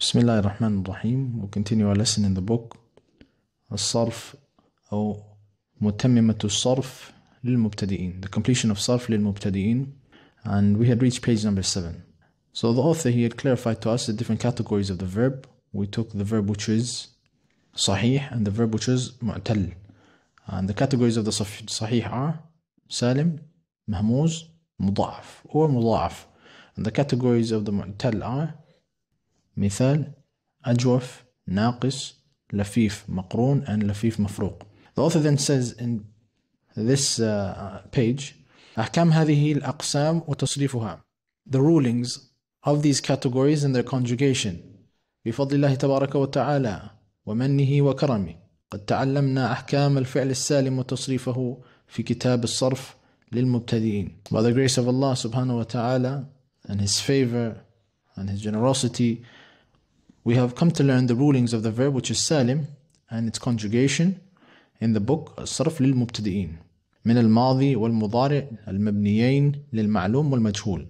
Bismillah ar-Rahman ar-Rahim. We continue our lesson in the book الصرف أو متممة الصرف للمبتدئين The completion of صرف للمبتدئين and we had reached page number 7. So the author he had clarified to us the different categories of the verb. We took the verb which is صحيح and the verb which is معتل and the categories of the صحيح are سالم مهموز مضاعف or مضاعف and the categories of the معتل are مثال أجوف ناقص لفيف مقرون and لفيف مفروق The author then says in this uh, page أحكام هذه الأقسام وتصريفها The rulings of these categories and their conjugation بفضل الله تبارك وتعالى ومنه وكرمه قد تعلمنا أحكام الفعل السالم وتصريفه في كتاب الصرف للمبتدئين By the grace of Allah subhanahu wa ta'ala and his favor and his generosity We have come to learn the rulings of the verb which is salim and its conjugation in the book الصرف للمبتدئين من الماضي والمضارع المبنيين للمعلوم والمجهول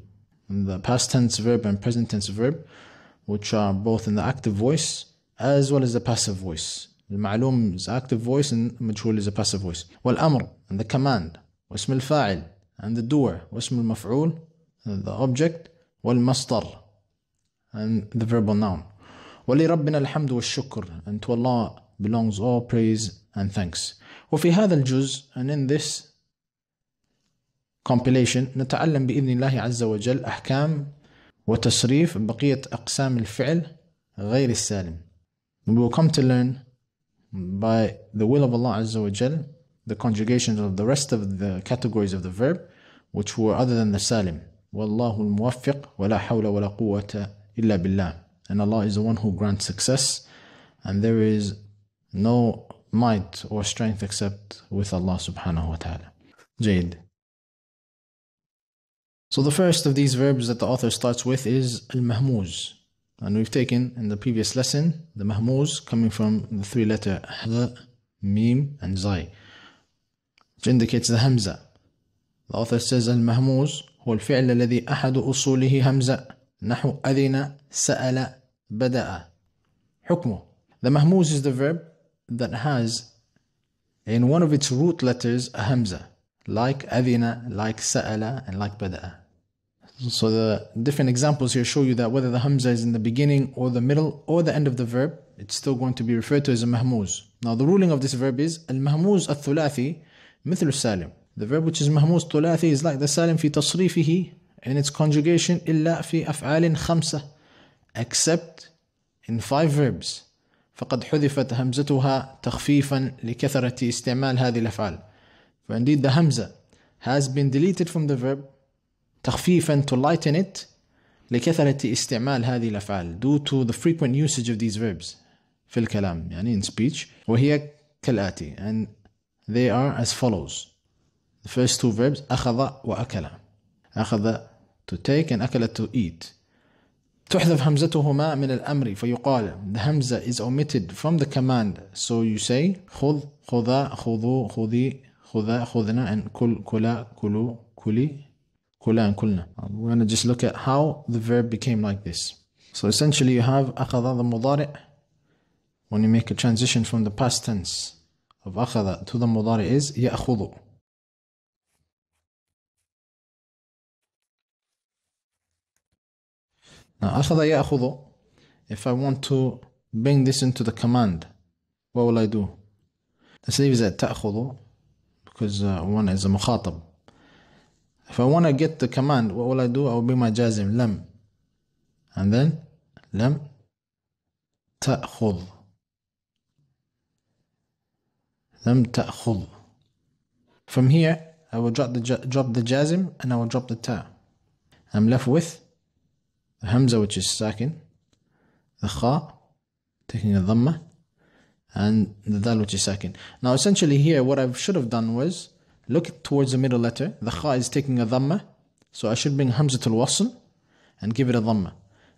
the past tense verb and present tense verb which are both in the active voice as well as the passive voice المعلوم is active voice and مجهول is a passive voice والأمر and the command واسم الفاعل and the doer واسم المفعول the object والمصدر and the verbal noun ولربنا الحمد والشكر and to Allah belongs all praise and thanks وفي هذا الجزء and in this compilation نتعلم بإذن الله عز وجل أحكام وتصريف بقية أقسام الفعل غير السالم We will come to learn by the will of Allah عز وجل the conjugations of the rest of the categories of the verb which were other than the salim والله الموفق ولا حول ولا قوة إلا بالله and Allah is the one who grants success, and there is no might or strength except with Allah subhanahu wa ta'ala. Jade. So the first of these verbs that the author starts with is al-mahmuz. And we've taken in the previous lesson the mahmuz coming from the three letter h, mim and zai, which indicates the hamza. The author says al-mahmuz هو الفعل الذي أحد أصوله همزة نحو أذن سأل Bada'a. حكمه. The mahmuz is the verb that has in one of its root letters a hamza, like adina, like sa'ala, and like bada'a. So the different examples here show you that whether the hamza is in the beginning or the middle or the end of the verb, it's still going to be referred to as a mahmuz. Now the ruling of this verb is al-mahmuz al-thulathi مثل salim. The verb which is mahmuz thulathi is like the salim في تصريفه in its conjugation إلا في أفعال خمسة except in five verbs فقد حذفت همزتها تخفيفا لكثرة استعمال هذه الأفعال ف indeed the همزة has been deleted from the verb تخفيفا to lighten it لكثرة استعمال هذه الأفعال due to the frequent usage of these verbs في الكلام يعني in speech وهي كالآتي and they are as follows the first two verbs أخذ وأكل أخذ to take and أكل to eat تحذف همزتهما من الأمر فيقال the hamza is omitted from the command so you say خذ خذا خذو خذي خذا خذنا and كل كلا كلو كلي كلا and كلنا we're gonna just look at how the verb became like this so essentially you have أخذ the مضارع when you make a transition from the past tense of أخذ to the مضارع is يأخذ Now أخذ يأخذ if I want to bring this into the command what will I do? The slave is at تأخذ because uh, one is a مخاطب if I want to get the command what will I do? I will bring my jazim لم and then لم تأخذ لم تأخذ from here I will drop the drop the jazm and I will drop the ta I'm left with the hamza which is sakin, the kha, taking a dhamma, and the dal which is sakin. Now essentially here what I should have done was look towards the middle letter. The kha is taking a dhamma, so I should bring hamza to wasl and give it a dhamma.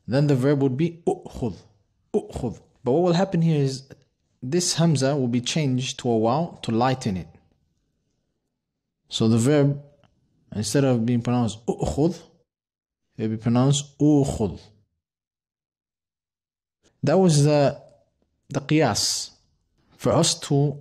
Then the verb would be u'khud, u'khud. But what will happen here is this hamza will be changed to a wow to lighten it. So the verb instead of being pronounced u'khud, be pronounced ukhud. That was the the qiyas. For us to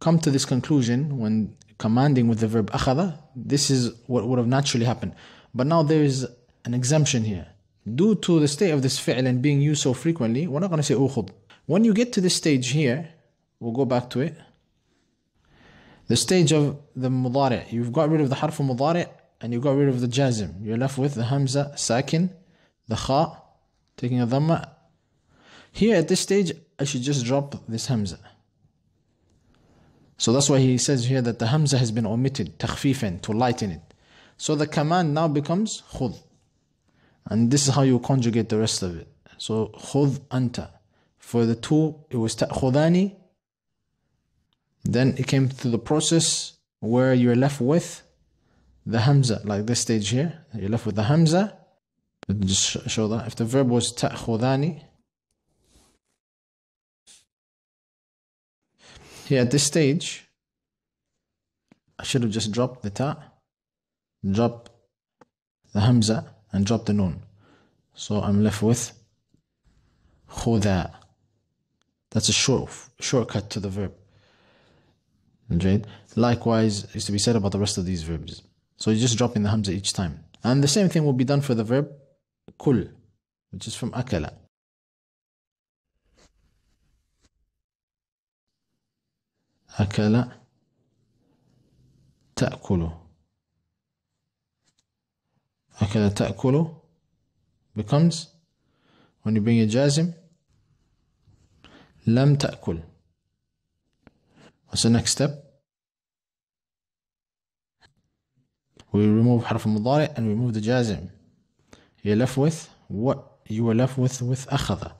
come to this conclusion when commanding with the verb akhada, this is what would have naturally happened. But now there is an exemption here. Due to the state of this fi'l and being used so frequently, we're not going to say ukhud. When you get to this stage here, we'll go back to it. The stage of the mudari, you've got rid of the harf mudari and you got rid of the jazm. You're left with the hamza sakin, the kha, taking a dhamma. Here at this stage, I should just drop this hamza. So that's why he says here that the hamza has been omitted, takhfifan, to lighten it. So the command now becomes khud. And this is how you conjugate the rest of it. So khud anta. For the two, it was ta'khudani. Then it came through the process where you're left with the hamza, like this stage here. You're left with the hamza. Just show that. If the verb was ta'khudani, here at this stage, I should have just dropped the ta, drop the hamza, and dropped the nun. So I'm left with khuda. That's a short shortcut to the verb. Likewise, is to be said about the rest of these verbs. So you just drop in the hamza each time. And the same thing will be done for the verb kul, which is from akala. Akala ta'kulu. Akala ta'kulu becomes when you bring a jazim lam ta'kul. What's the next step? we remove حرف mudari and remove the jazm. You're left with what you were left with with akhada.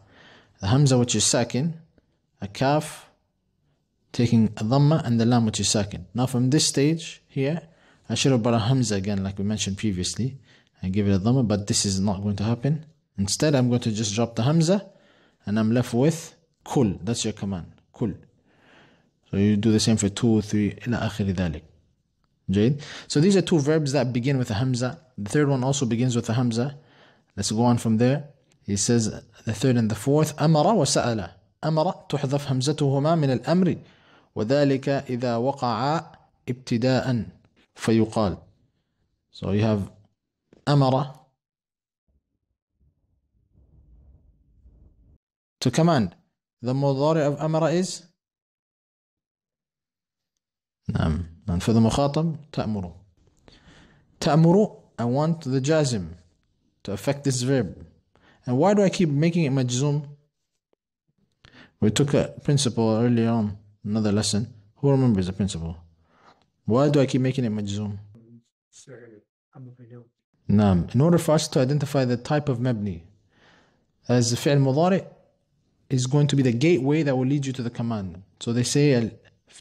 The hamza which is sakin, a calf taking a dhamma and the lam which is sakin. Now from this stage here, I should have brought a hamza again like we mentioned previously and give it a dhamma, but this is not going to happen. Instead, I'm going to just drop the hamza and I'm left with kul. That's your command, kul. So you do the same for two, three, ila akhiri dhalik. Jade. So these are two verbs that begin with a hamza. The third one also begins with a hamza. Let's go on from there. He says the third and the fourth Amara wa أمر وسأل أمر تحذف همزتهما من الأمر وذلك إذا وقع ابتداء فيقال So you have amara to command. The mudari of amara is and for the مخاطب تأمر تأمر I want the جازم to affect this verb. And why do I keep making it majzum? We took a principle earlier on, another lesson. Who remembers the principle? Why do I keep making it majzum? نعم. In order for us to identify the type of mabni, as the fi'l mudari is going to be the gateway that will lead you to the command. So they say,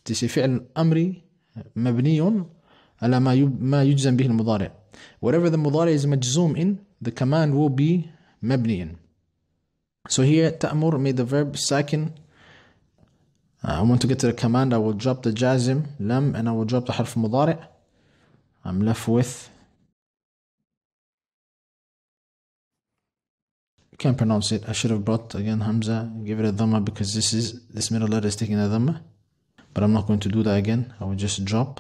تسي فعل أمري مبني على ما ما يجزم به المضارع whatever the مضارع is مجزوم in the command will be مبني in so here تأمر made the verb ساكن I want to get to the command I will drop the جازم لم and I will drop the حرف مضارع I'm left with can't pronounce it I should have brought again Hamza give it a Dhamma because this is this middle letter is taking a Dhamma but I'm not going to do that again I will just drop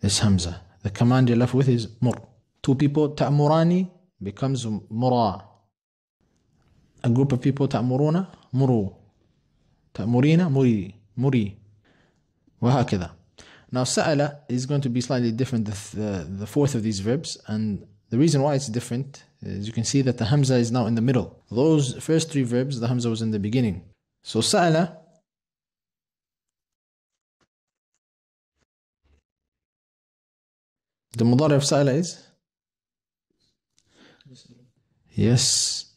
this Hamza the command you're left with is mur two people ta'murani becomes mura a group of people ta'muruna muru ta'murina muri muri وهكذا now sa'ala is going to be slightly different the, the, the fourth of these verbs and the reason why it's different is you can see that the hamza is now in the middle those first three verbs the hamza was in the beginning so sa'ala The مضارع of سأل is يسأل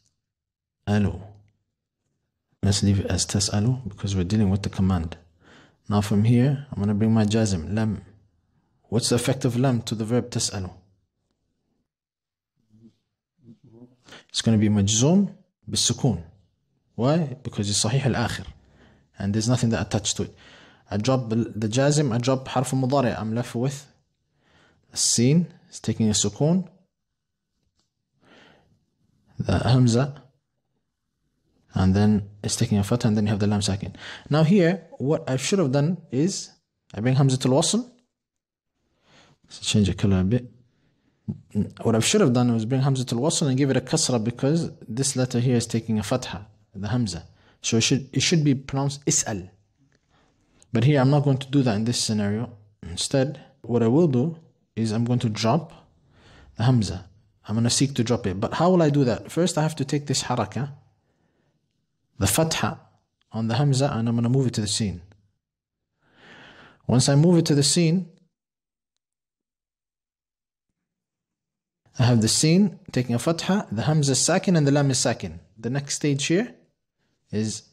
Let's leave it as تسأل because we're dealing with the command. Now from here, I'm going to bring my جازم lam. What's the effect of lam to the verb تسألو? It's going to be مجزوم بالسكون. Why? Because it's صحيح الآخر. And there's nothing that attached to it. I drop the جازم, I drop حرف مضارع. I'm left with Scene is taking a sukun. The hamza. And then it's taking a fatah and then you have the lam sakin. Now here, what I should have done is I bring hamza to wasl. Let's change the color a bit. What I should have done was bring hamza to wasl and give it a kasra because this letter here is taking a fatha, the hamza. So it should, it should be pronounced is'al. But here I'm not going to do that in this scenario. Instead, what I will do is I'm going to drop the hamza. I'm going to seek to drop it. But how will I do that? First, I have to take this haraka, the fatha on the hamza, and I'm going to move it to the scene. Once I move it to the scene, I have the scene taking a fatha, the hamza is sakin, and the lam is sakin. The next stage here is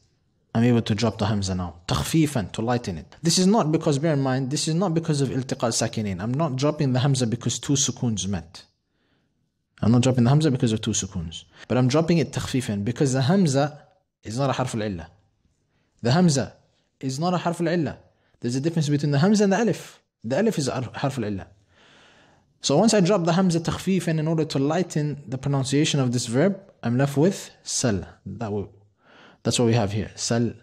I'm able to drop the hamza now. تخفيفا to lighten it. This is not because, bear in mind, this is not because of iltiqal sakinin. I'm not dropping the hamza because two sukuns met. I'm not dropping the hamza because of two sukuns. But I'm dropping it تخفيفا because the hamza is not a harf al-illah. The hamza is not a harf al-illah. There's a difference between the hamza and the alif. The alif is harf al-illah. So once I drop the hamza takhfifan in order to lighten the pronunciation of this verb, I'm left with sal. That will that's what we have here. Sal,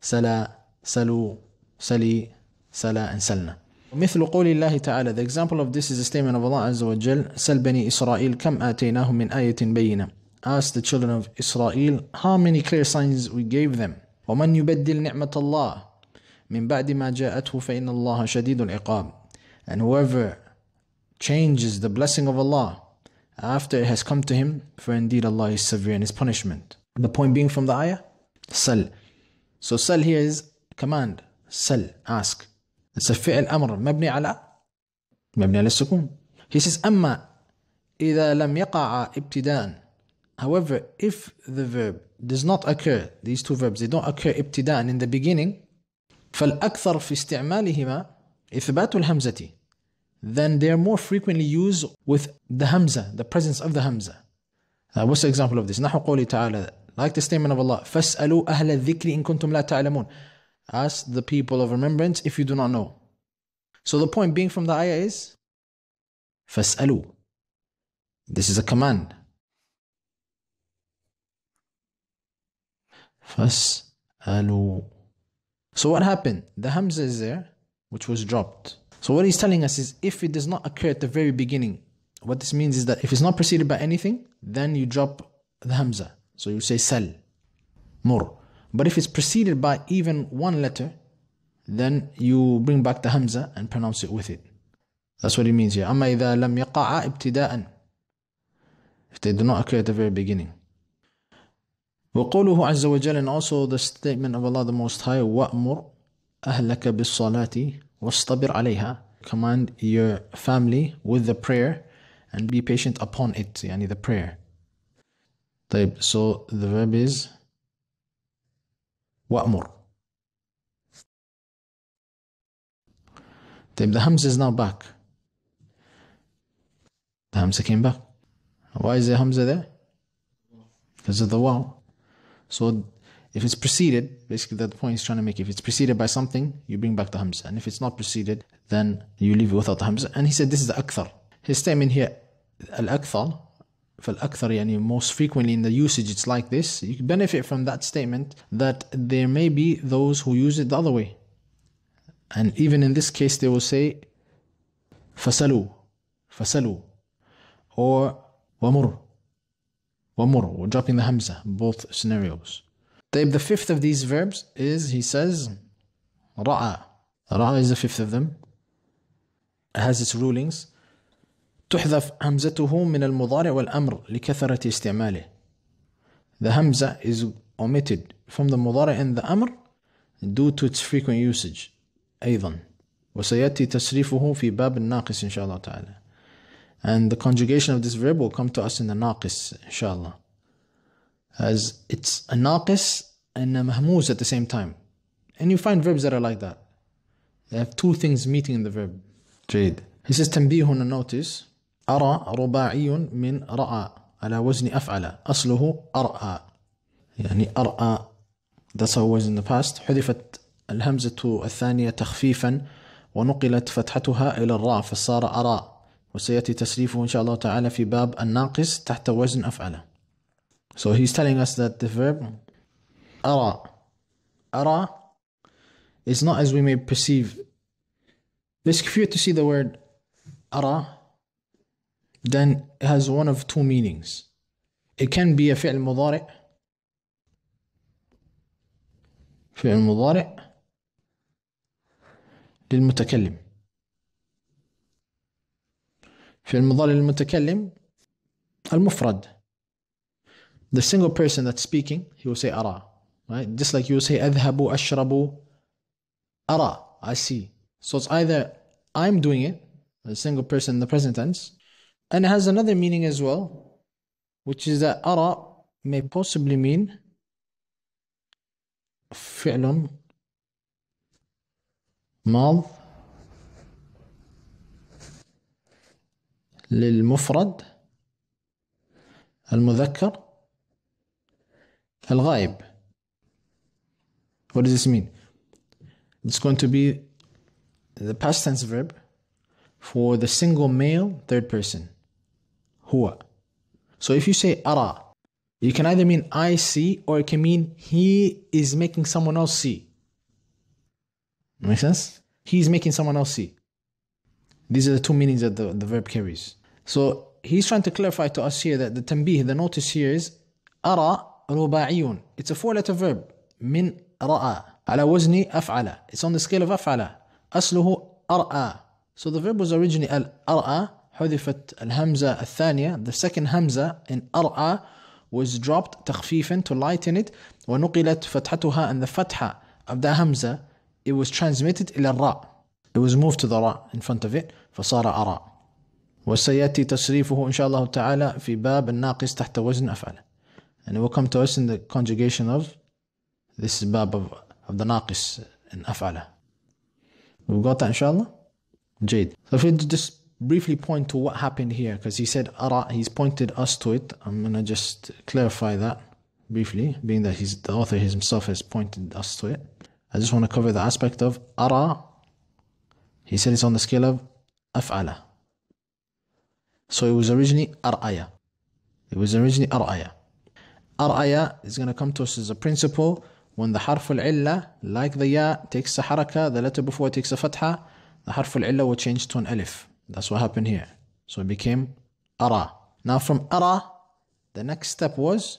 sala, salu, sali, sala, and salna. مثل قول الله تعالى The example of this is the statement of Allah Azza wa Jal سل بني إسرائيل كم آتيناهم من آية بينة Ask the children of Israel how many clear signs we gave them ومن يبدل نعمة الله من بعد ما جاءته فإن الله شديد العقاب And whoever changes the blessing of Allah after it has come to him for indeed Allah is severe in his punishment The point being from the ayah Sell. So sell here is command. Sell. ask. It's a فعل أمر مبني على مبني على السكون. He says أما إذا لم يقع ابتداء However, if the verb does not occur, these two verbs, they don't occur ابتداء in the beginning, فالأكثر في استعمالهما إثبات الهمزة then they are more frequently used with the hamza, the presence of the hamza. Uh, what's the example of this? نحو قولي تعالى like the statement of Allah, فَاسْأَلُوا أَهْلَ الذِّكْرِ إِن كُنْتُمْ لَا تَعْلَمُونَ Ask the people of remembrance if you do not know. So the point being from the ayah is, فَاسْأَلُوا This is a command. فَاسْأَلُوا So what happened? The hamza is there, which was dropped. So what he's telling us is, if it does not occur at the very beginning, what this means is that if it's not preceded by anything, then you drop the hamza. So you say sal, mur. But if it's preceded by even one letter, then you bring back the hamza and pronounce it with it. That's what it means here. أما إذا لم يقع ابتداءً if they do not occur at the very beginning. وقوله عز وجل and also the statement of Allah the Most High وأمر أهلك بالصلاة واصطبر عليها command your family with the prayer and be patient upon it يعني the prayer طيب so the verb is وأمر طيب the Hamza is now back the Hamza came back why is the Hamza there? because of the wow so if it's preceded, basically that point he's trying to make, if it's preceded by something, you bring back the hamza. And if it's not preceded, then you leave it without the hamza. And he said this is the akthar. His statement here, al akthar, فالأكثر يعني most frequently in the usage it's like this you benefit from that statement that there may be those who use it the other way and even in this case they will say فسلوا فسلوا or ومر ومر are dropping the hamza both scenarios طيب the fifth of these verbs is he says رأى رأى is the fifth of them it has its rulings تحذف همزته من المضارع والأمر لكثرة استعماله. The hamza is omitted from the مضارع and the أمر due to its frequent usage أيضا وسيأتي تصريفه في باب الناقص إن شاء الله تعالى. And the conjugation of this verb will come to us in the ناقص إن شاء الله, As it's a ناقص and a mahmuz at the same time. And you find verbs that are like that. They have two things meeting in the verb. Jade. He says tanbihun, a notice. أرى رباعي من رأى على وزن أفعل أصله أرأى يعني أرأى that's how was in the past حذفت الهمزة الثانية تخفيفا ونقلت فتحتها إلى الراء فصار أرى وسيأتي تسريفه إن شاء الله تعالى في باب الناقص تحت وزن أفعل So he's telling us that the verb أرى أرى is not as we may perceive Let's fear to see the word أرى then it has one of two meanings. It can be a فعل مضارع فعل مضارع للمتكلم فعل مضارع للمتكلم المفرد the single person that's speaking he will say أرى right just like you will say adhabu, أشرب أرى I see so it's either I'm doing it a single person in the present tense and it has another meaning as well, which is that ara may possibly mean فعل ماض للمفرد المذكر الغائب What does this mean? It's going to be the past tense verb for the single male third person so if you say "ara," you can either mean I see or it can mean he is making someone else see make sense he's making someone else see these are the two meanings that the, the verb carries so he's trying to clarify to us here that the tanbih the notice here "ara رباعي it's a four letter verb min ra'a. على وزن أفعل it's on the scale of afala. Asluhu أرأى so the verb was originally al-ar'a حذفت الهمزة الثانية the second همزة in أرعى was dropped تخفيفا to lighten it ونقلت فتحتها and the فتحة of the همزة it was transmitted إلى الراء it was moved to the راء in front of it فصار أرى وسيأتي تصريفه إن شاء الله تعالى في باب الناقص تحت وزن أفعل and it will come to us in the conjugation of this is باب of, of the ناقص in أفعل got that إن شاء الله جيد so if you just briefly point to what happened here because he said ara he's pointed us to it i'm going to just clarify that briefly being that he's the author himself has pointed us to it i just want to cover the aspect of ara he said it's on the scale of af'ala so it was originally ar'aya it was originally ar'aya ar'aya is going to come to us as a principle when the harf al-illa like the ya takes a haraka the letter before it takes a fatha the harf al-illa will change to an alif that's what happened here. So it became ara. Now from ara, the next step was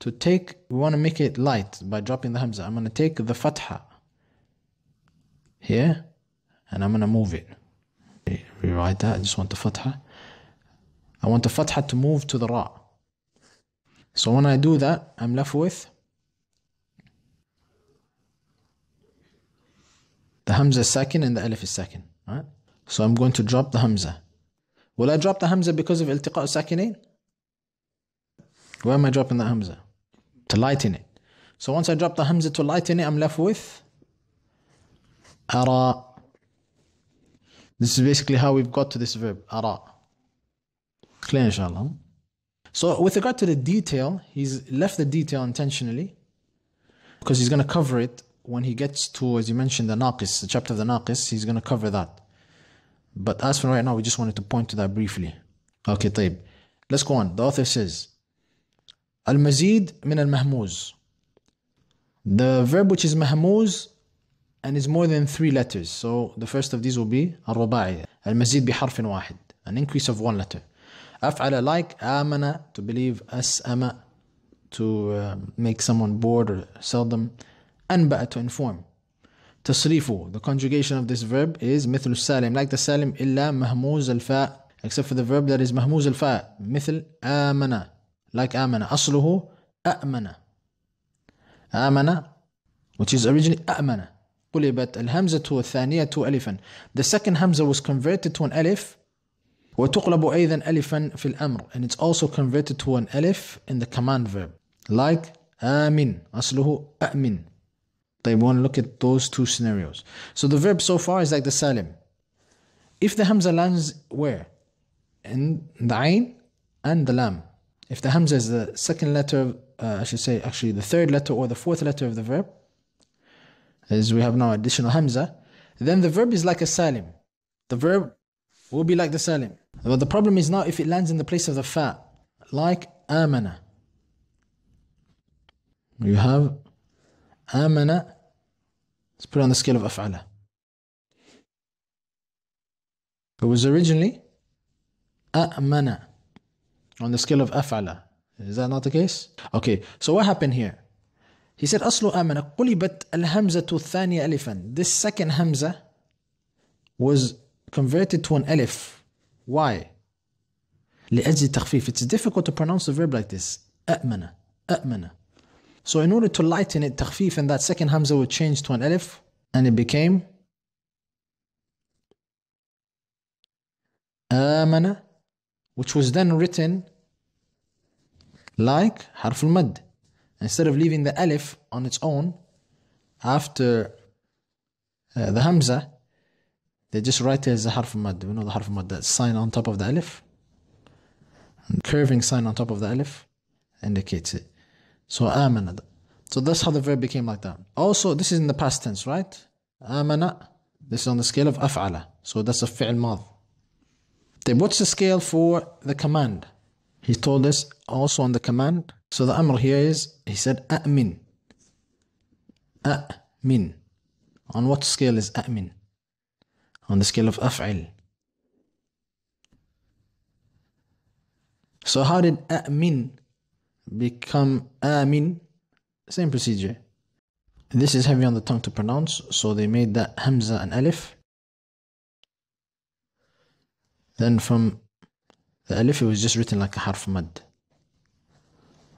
to take, we want to make it light by dropping the hamza. I'm going to take the fatha here and I'm going to move it. Rewrite that. I just want the fatha. I want the fatha to move to the ra. So when I do that, I'm left with the hamza is second and the alif is second. Right? So I'm going to drop the Hamza. Will I drop the Hamza because of iltiqa sakinain? Where am I dropping the Hamza? To lighten it. So once I drop the Hamza to lighten it, I'm left with Ara. This is basically how we've got to this verb, Ara. Clear inshallah. So with regard to the detail, he's left the detail intentionally because he's going to cover it when he gets to, as you mentioned, the Naqis, the chapter of the Naqis, he's going to cover that. But as for right now, we just wanted to point to that briefly. Okay, طيب. Let's go on. The author says, المزيد من المهموز. The verb which is mahmuz and is more than three letters. So the first of these will be الرباعي. المزيد بحرف واحد. An increase of one letter. أفعل like amana to believe أسأم to uh, make someone bored or seldom. أنبأ to inform. Tasrifu. The conjugation of this verb is مثل salim, like the سالم إلا مهموز الفاء except for the verb that is مهموز الفاء مثل آمنا like آمنا أصله أأمنا آمنا which is originally أأمنا قلبت الهمزة الثانية ألفا the second hamza was converted to an alif وتقلب أيضا ألفا في الأمر and it's also converted to an alif in the command verb like آمن أصله أأمن they want to look at those two scenarios. So the verb so far is like the salim. If the hamza lands where? In the ayn and the lam. If the hamza is the second letter, uh, I should say actually the third letter or the fourth letter of the verb, as we have now additional hamza, then the verb is like a salim. The verb will be like the salim. But the problem is now if it lands in the place of the fa, like amana. You have amana Let's put it on the scale of af'ala. It was originally a'mana on the scale of af'ala. Is that not the case? Okay, so what happened here? He said aslu amana qulibat al-hamza to thani alifan. This second hamza was converted to an alif. Why? لأجل تخفيف. It's difficult to pronounce a verb like this. أأمن أأمن so in order to lighten it, takhfif, and that second hamza would change to an alif, and it became amana, which was then written like harf al-mad. Instead of leaving the alif on its own after uh, the hamza, they just write it as a harf mad. We know the harf al mad, that sign on top of the alif. And curving sign on top of the alif indicates it. So amana. So that's how the verb became like that. Also, this is in the past tense, right? Amana. This is on the scale of af'ala. So that's a fi'l madh. Then what's the scale for the command? He told us also on the command. So the amr here is, he said a'min. A'min. On what scale is a'min? On the scale of af'il. So how did a'min become amin. Same procedure. This is heavy on the tongue to pronounce, so they made that hamza and alif. Then from the alif, it was just written like a harf mad,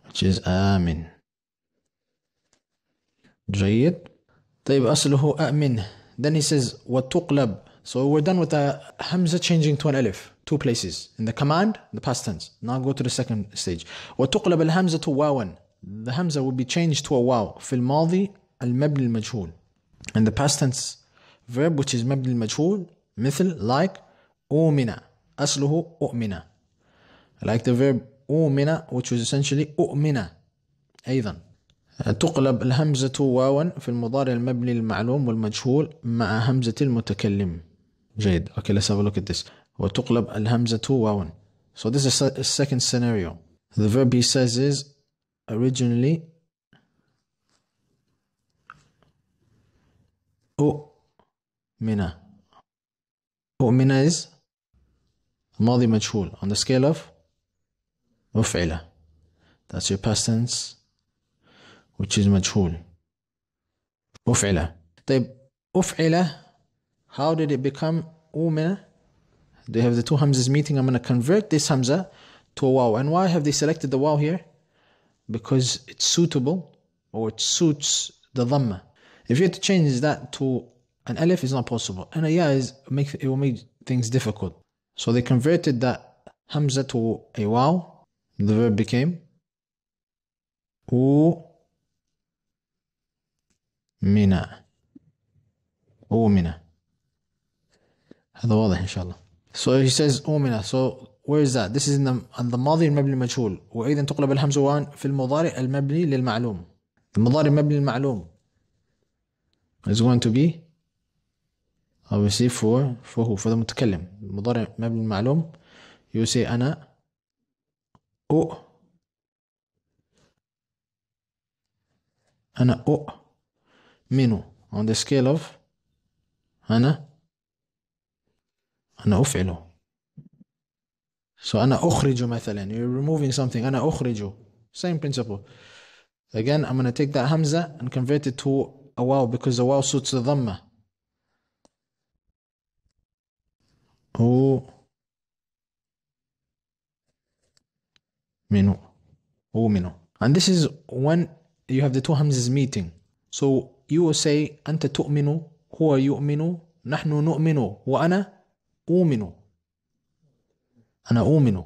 which is amin. جيد. طيب أصله أأمن. Then he says وتقلب so we're done with the hamza changing to an alif, two places. In the command, the past tense. Now go to the second stage. وتقلب الهمزة واوا. The hamza will be changed to a wow. في الماضي المبني المجهول. And the past tense verb which is مبني المجهول مثل like أؤمن أصله أؤمن. Like the verb أؤمن which was essentially أؤمن أيضا. تقلب الهمزة واوا في المضارع المبني المعلوم والمجهول مع همزة المتكلم. جيد okay let's have a look at this وتقلب الهمزة واوا so this is a second scenario the verb he says is originally أؤمن أؤمن is ماضي مجهول on the scale of مفعلة that's your past tense which is مجهول مفعلة طيب أفعلة how did it become Umina? They have the two Hamzas meeting. I'm going to convert this Hamza to a Waw. And why have they selected the Waw here? Because it's suitable or it suits the Dhamma. If you had to change that to an Alif, it's not possible. And a Ya is, make, it will make things difficult. So they converted that Hamza to a Waw. The verb became U Mina. U Mina. هذا واضح ان شاء الله so he says أمنا so where is that this is in the, in the ماضي المبني المجهول وإذا تقلب الهمزة وان في المضارع المبني للمعلوم المضارع المبني للمعلوم is going to be obviously for for who for the متكلم المضارع المبني للمعلوم you say أنا أو أنا أو منو on the scale of أنا أنا أفعله so أنا أخرجه مثلا you're removing something أنا أخرجه same principle again I'm gonna take that hamza and convert it to a wow because a wow suits the dhamma هو منو هو منو and this is when you have the two hamzas meeting so you will say أنت تؤمن هو يؤمن نحن نؤمن وأنا أؤمن أنا أؤمن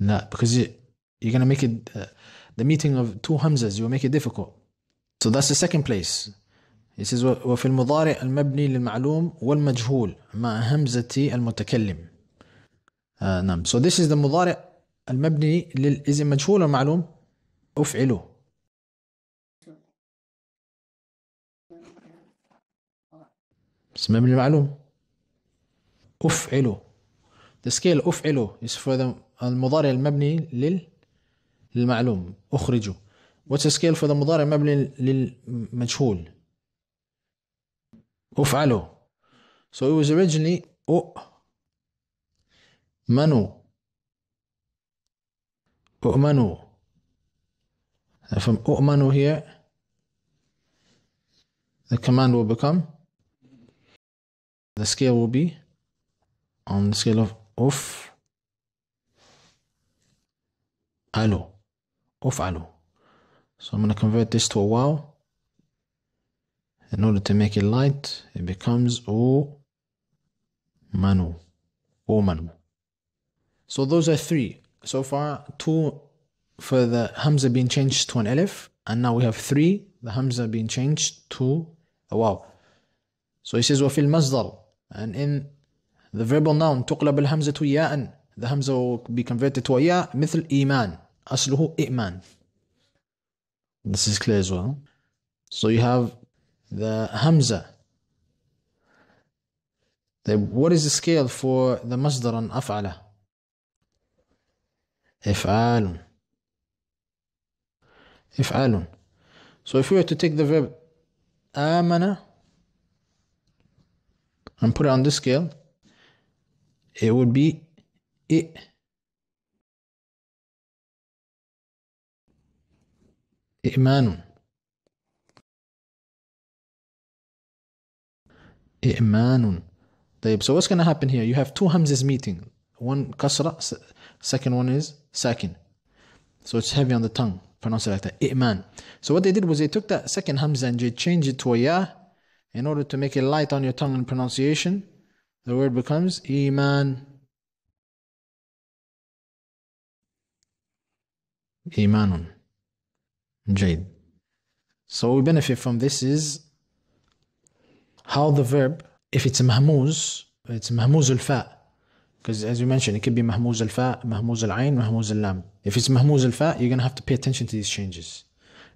لا because you're gonna make it uh, the meeting of two hamzas you'll make it difficult so that's the second place He says وفي المضارع المبني للمعلوم والمجهول مع همزة المتكلم uh, نعم so this is the مضارع المبني للإذن مجهول والمعلوم أفعله بس مبني للمعلوم أفعله the scale أفعله is for the المضارع المبني لل للمعلوم أخرجه what's the scale for the مضارع المبني للمجهول أفعله so it was originally أؤمنوا أؤمنوا from أؤمنوا here the command will become the scale will be on the scale of off, allo of allo so I'm going to convert this to a wow in order to make it light it becomes o manu o manu so those are three so far two for the hamza being changed to an elif and now we have three the hamza being changed to a wow so he says fil masdar, and in the verbal noun تقلب الهمزة ياء The hamza will be converted to a ya مثل إيمان أصله إيمان This is clear as well. So you have the hamza. The, what is the scale for the masdar and af'ala? إفعال إفعال So if we were to take the verb آمنة and put it on this scale it would be it. إئمان إئمان طيب so what's gonna happen here you have two hamzas meeting one kasra second one is sakin so it's heavy on the tongue pronounce it like that إئمان so what they did was they took that second hamza and they changed it to a ya in order to make it light on your tongue in pronunciation the word becomes Iman. Imanun. Jade. So we benefit from this is how the verb, if it's mahmuz, it's mahmuz al-fa. Because as we mentioned, it could be mahmuz al-fa, mahmuz al-ain, mahmuz al-lam. If it's mahmuz al-fa, you're going to have to pay attention to these changes.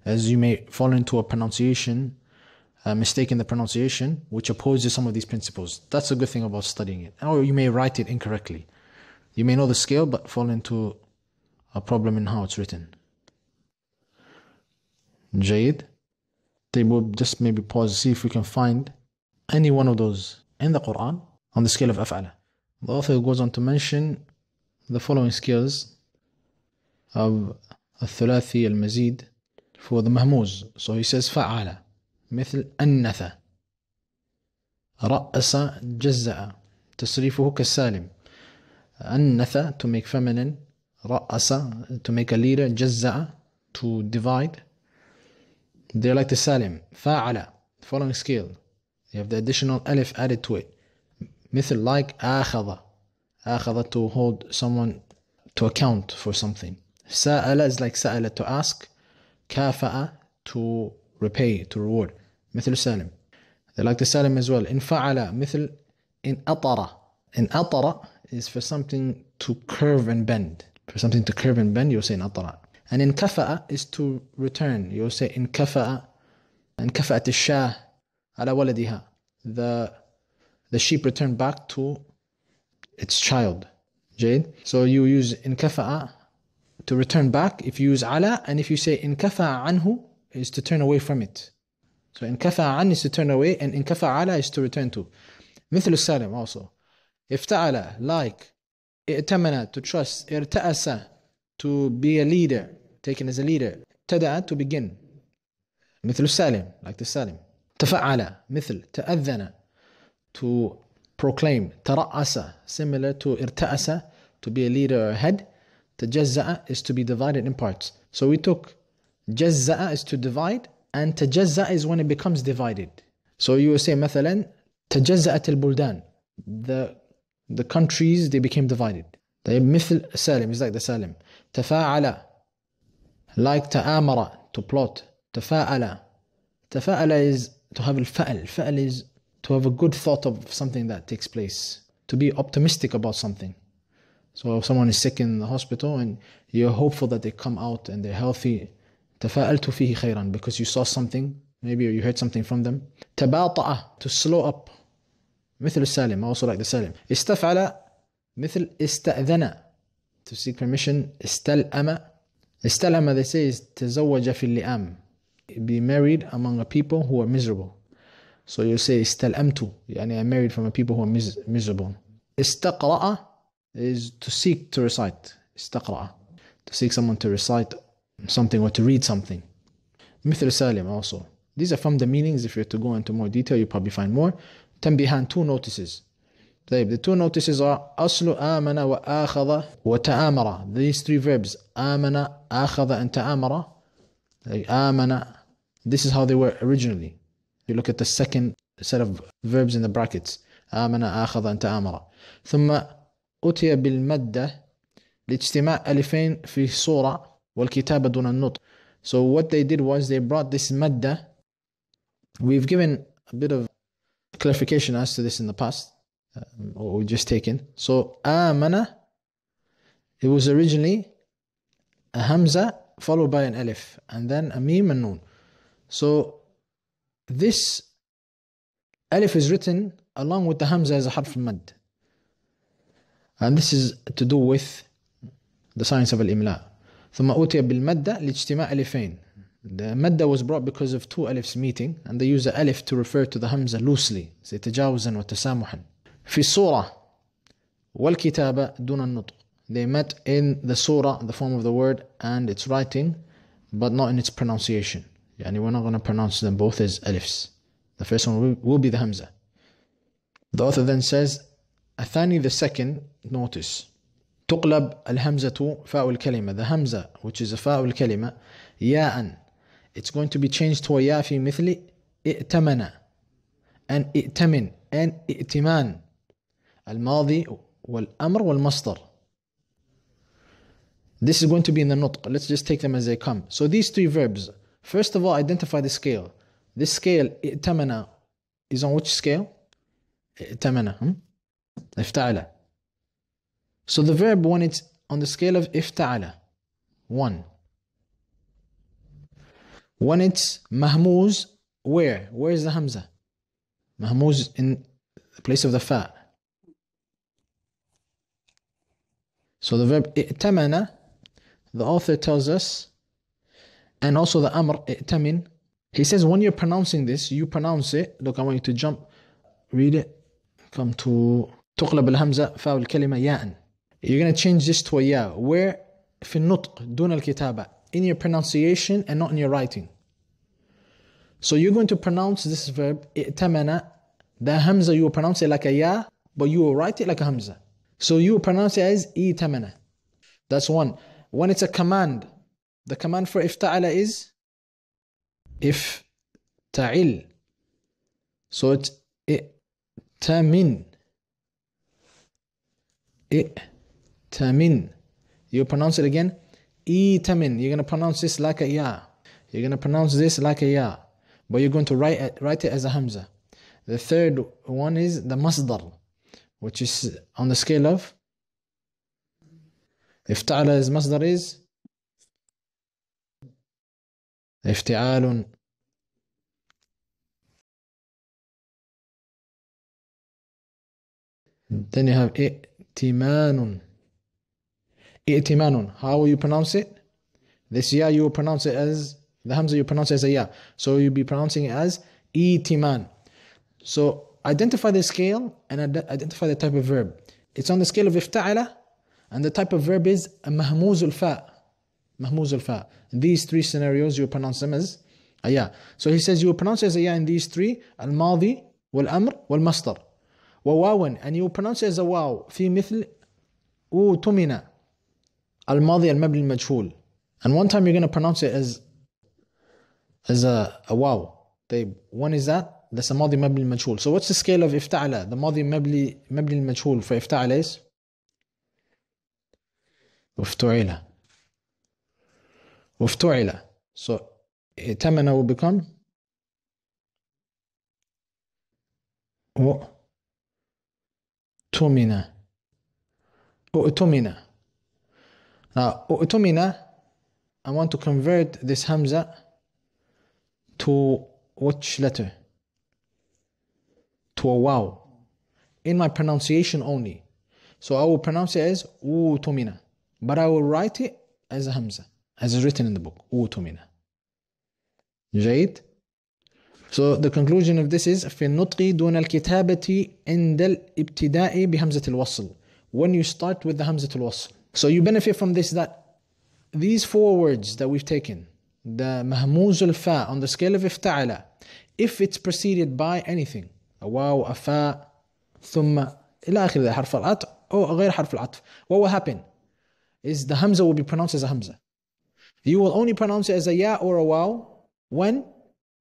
As you may fall into a pronunciation uh, mistake in the pronunciation, which opposes some of these principles. That's a good thing about studying it. Or you may write it incorrectly. You may know the scale, but fall into a problem in how it's written. Jade. They will just maybe pause, see if we can find any one of those in the Quran on the scale of af'ala. The author goes on to mention the following scales of al-thulathi al-mazid for the mahmuz. So he says fa'ala. مثل أنث رأس جزأ تصريفه كالسالم أنث to make feminine رأس to make a leader جزأ to divide they're like the salim فاعل following scale you have the additional alif added to it مثل like آخذ آخذ to hold someone to account for something سأل is like سأل to ask كافأ to repay to reward مثل سالم. They like the Salim as well. fa'ala, مثل in atara. In atara is for something to curve and bend. For something to curve and bend, you'll say in atara. And in kafa'a is to return. You'll say in kafa'a. And kafa'at ash-shah ala waladiha. The, the sheep returned back to its child. Jade. So you use in kafa'a to return back if you use ala. And if you say in kafa'a anhu is to turn away from it. So انكفى عني is to turn away and انكفى على is to return to. مثل السالم also. افتعل like itamana, to trust ارتأس to be a leader taken as a leader ابتدأ to begin مثل السالم like the salim تفعل مثل تأذن to proclaim ترأس similar to ارتأس to be a leader or head Tajazza'a is to be divided in parts so we took جزأ is to divide and tajazza is when it becomes divided. So you say مثلا تجزأت البلدان the the countries they became divided. طيب مثل سالم is like the سالم تفاعل like تآمر to plot تفاءل تفاءل is to have الفأل فعل is to have a good thought of something that takes place to be optimistic about something so if someone is sick in the hospital and you're hopeful that they come out and they're healthy تفاءلت فيه خيرا because you saw something maybe you heard something from them تباطأ to slow up مثل السالم also like the سالم استفعل مثل استأذن to seek permission استلأم استلأم they say is تزوج في اللئام be married among a people who are miserable so you say استلأمت يعني I married from a people who are miserable استقرأ is to seek to recite استقرأ to seek someone to recite something or to read something. مثل Salim also. These are from the meanings. If you're to go into more detail, you probably find more. behind two notices. the two notices are aslu amana wa آمن wa taamara. These three verbs amana, آخذ and taamara. Amana. This is how they were originally. You look at the second set of verbs in the brackets. آمن آخذ أن تآمر utiya bil madda. لاجتماع ألفين في صورة والكتابة دون النطق so what they did was they brought this madda we've given a bit of clarification as to this in the past um, or we've just taken so amana it was originally a hamza followed by an alif and then a mim and nun so this alif is written along with the hamza as a harf mad and this is to do with the science of al-imla ثم أوتي بالمادة لاجتماع ألفين The madda was brought because of two alifs meeting and they use the alif to refer to the hamza loosely say تجاوزا وتسامحا في الصورة والكتابة دون النطق They met in the surah, the form of the word and its writing but not in its pronunciation يعني we're not going to pronounce them both as alifs The first one will be the hamza The author then says Athani the second notice تقلب الهمزة فاء الكلمة the همزة which is a فاء الكلمة ياء it's going to be changed to a ياء في مثل ائتمن أن ائتمن أن ائتمان الماضي والأمر والمصدر This is going to be in the nutq. Let's just take them as they come. So these three verbs. First of all, identify the scale. This scale, i'tamana, is on which scale? ائتمن. افتعل. So the verb when it's on the scale of ifta'ala, one. When it's mahmuz, where? Where is the hamza? Mahmuz in the place of the fa. So the verb i'tamana, the author tells us, and also the amr i'tamin. He says when you're pronouncing this, you pronounce it. Look, I want you to jump, read it. Come to تقلب hamza faul kalima ya'an you're gonna change this to a ya. where في النطق دون الكتابة in your pronunciation and not in your writing so you're going to pronounce this verb tamana. the hamza you will pronounce it like a ya but you will write it like a hamza so you will pronounce it as tamana. that's one when it's a command the command for افتعل is if ta'il so it's ائتمن ائتمن Tamin, You pronounce it again? Tamin. You're going to pronounce this like a ya. You're going to pronounce this like a ya. But you're going to write it, write it as a hamza. The third one is the masdar, which is on the scale of. If ta'ala masdar is. افتعال then you have ائتمان I'timanun. How will you pronounce it? This ya you will pronounce it as the hamza you pronounce it as a ya. So you'll be pronouncing it as itiman. So identify the scale and identify the type of verb. It's on the scale of ifta'ala and the type of verb is mahmuzul fa Mahmuzul fa These three scenarios you pronounce them as ayah. So he says you will pronounce as ya in these three al-madi wal-amr wal-mastar. وواو and you pronounce it as a واو في مثل أوتمنا الماضي المبني المجهول and one time you're going to pronounce it as as a, a wow طيب when is that that's a ماضي مبني المجهول so what's the scale of افتعل the ماضي مبني مبني المجهول for افتعل is وافتعل وافتعل so ائتمن will become و. و اؤتمن now, Utomina, I want to convert this Hamza to which letter? To a wow. In my pronunciation only. So I will pronounce it as Utumina. But I will write it as a Hamza, as is written in the book. Utumina. جيد So the conclusion of this is في النطق دون الكتابة عند الابتداء بهمزة الوصل When you start with the همزة الوصل so you benefit from this that these four words that we've taken, the mahmuz al fa on the scale of ifta'ala, if it's preceded by anything, a wow, a fa, ثم إلى آخر حرف العطف أو غير حرف العطف, what will happen is the hamza will be pronounced as a hamza. You will only pronounce it as a ya or a wow when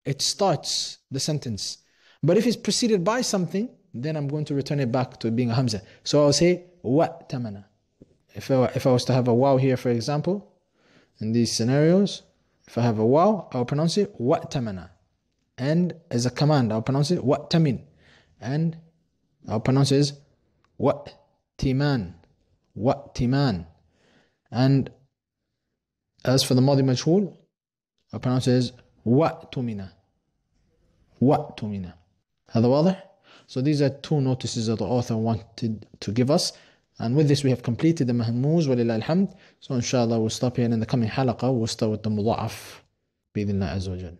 it starts the sentence. But if it's preceded by something, then I'm going to return it back to being a hamza. So I'll say wa tamana if I, if I was to have a wow here, for example, in these scenarios, if I have a wow, I'll pronounce it wa'tamana. And as a command, I'll pronounce it wa'tamin. And I'll pronounce it as wa'timan. Wa'timan. And as for the Madi Majhul, I'll pronounce it as wa'tumina. Wa'tumina. Hello, واضح? So these are two notices that the author wanted to give us. And with this, we have completed the mahmuz, walillah alhamd. So inshallah, we'll stop here and in the coming halaqa, we'll start with the muda'af, bidillah azawajal.